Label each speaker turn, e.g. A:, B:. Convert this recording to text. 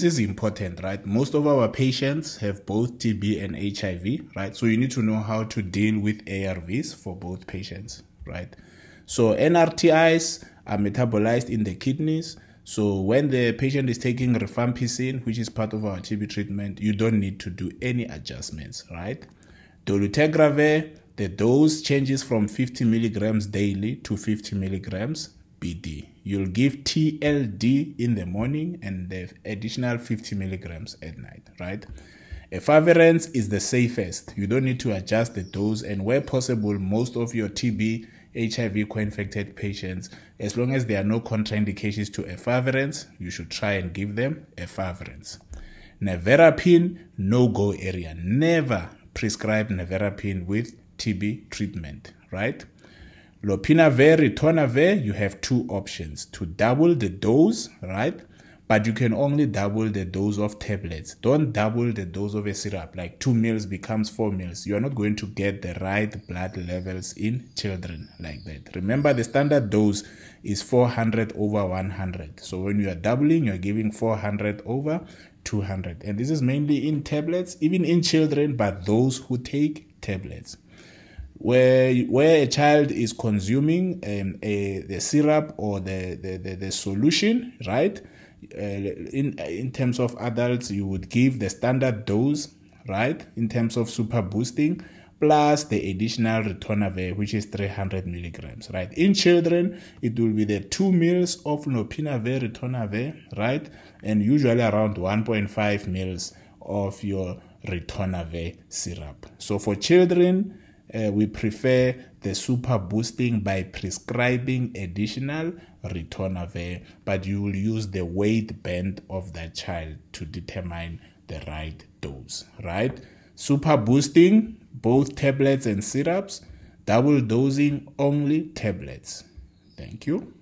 A: This is important, right? Most of our patients have both TB and HIV, right? So you need to know how to deal with ARVs for both patients, right? So NRTIs are metabolized in the kidneys. So when the patient is taking rifampicin, which is part of our TB treatment, you don't need to do any adjustments, right? Dolutegravir, the dose changes from 50 milligrams daily to 50 milligrams BD. You'll give TLD in the morning and the additional 50 milligrams at night, right? Efavirenz is the safest. You don't need to adjust the dose, and where possible, most of your TB, HIV co-infected patients, as long as there are no contraindications to efavirenz, you should try and give them efavirenz. Nevirapine, no-go area. Never prescribe nevirapine with TB treatment, right? Lopinavir, ritonavir, you have two options to double the dose, right? But you can only double the dose of tablets. Don't double the dose of a syrup, like two meals becomes four meals. You are not going to get the right blood levels in children like that. Remember, the standard dose is 400 over 100. So when you are doubling, you're giving 400 over 200. And this is mainly in tablets, even in children, but those who take tablets where where a child is consuming um, a, the syrup or the, the, the, the solution, right? Uh, in in terms of adults, you would give the standard dose, right? In terms of super boosting, plus the additional ritonavir, which is 300 milligrams, right? In children, it will be the two meals of lopinavir, ritonavir, right? And usually around 1.5 meals of your ritonavir syrup. So for children, uh, we prefer the super boosting by prescribing additional ritonavir, but you will use the weight band of the child to determine the right dose, right? Super boosting, both tablets and syrups, double dosing only tablets. Thank you.